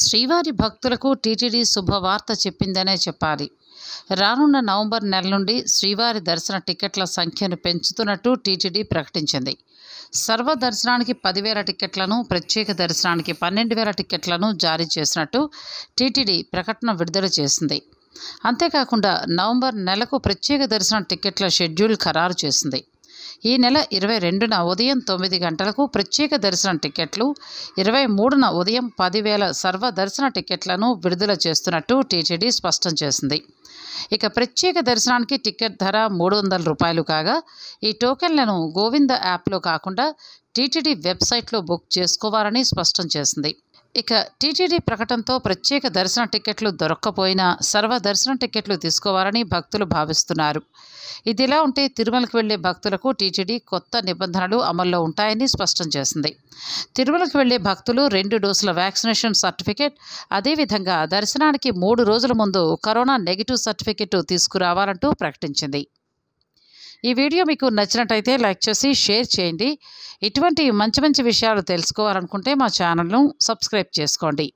శ్రీవారి భక్తులకు టీటీడీ శుభవార్త చెప్పిందనే చెప్పాలి రానున్న నవంబర్ నెల నుండి శ్రీవారి దర్శన టికెట్ల సంఖ్యను పెంచుతున్నట్టు టీటీడీ ప్రకటించింది సర్వ దర్శనానికి పదివేల టికెట్లను ప్రత్యేక దర్శనానికి పన్నెండు వేల టికెట్లను జారీ చేసినట్టు టీటీడీ ప్రకటన విడుదల చేసింది అంతేకాకుండా నవంబర్ నెలకు ప్రత్యేక దర్శన టికెట్ల షెడ్యూల్ ఖరారు చేసింది ఈ నెల ఇరవై రెండున ఉదయం తొమ్మిది గంటలకు ప్రత్యేక దర్శన టికెట్లు ఇరవై మూడున ఉదయం పదివేల సర్వ దర్శన టికెట్లను విడుదల చేస్తున్నట్టు టీటీడీ స్పష్టం చేసింది ఇక ప్రత్యేక దర్శనానికి టికెట్ ధర మూడు వందల రూపాయలు కాగా ఈ టోకెన్లను గోవింద యాప్లో కాకుండా టీటీడీ వెబ్సైట్లో బుక్ చేసుకోవాలని స్పష్టం చేసింది ఇక టీటీడీ ప్రకటనతో ప్రత్యేక దర్శన టికెట్లు దొరక్కపోయినా సర్వ దర్శన టికెట్లు తీసుకోవాలని భక్తులు భావిస్తున్నారు ఇదిలా ఉంటే తిరుమలకు వెళ్లే భక్తులకు టీటీడీ కొత్త నిబంధనలు అమల్లో ఉంటాయని స్పష్టం చేసింది తిరుమలకు వెళ్లే భక్తులు రెండు డోసుల వ్యాక్సినేషన్ సర్టిఫికేట్ అదేవిధంగా దర్శనానికి మూడు రోజుల ముందు కరోనా నెగిటివ్ సర్టిఫికెట్ తీసుకురావాలంటూ ప్రకటించింది ఈ వీడియో మీకు నచ్చినట్టయితే లైక్ చేసి షేర్ చేయండి ఇటువంటి మంచి మంచి విషయాలు తెలుసుకోవాలనుకుంటే మా ఛానల్ను సబ్స్క్రైబ్ చేసుకోండి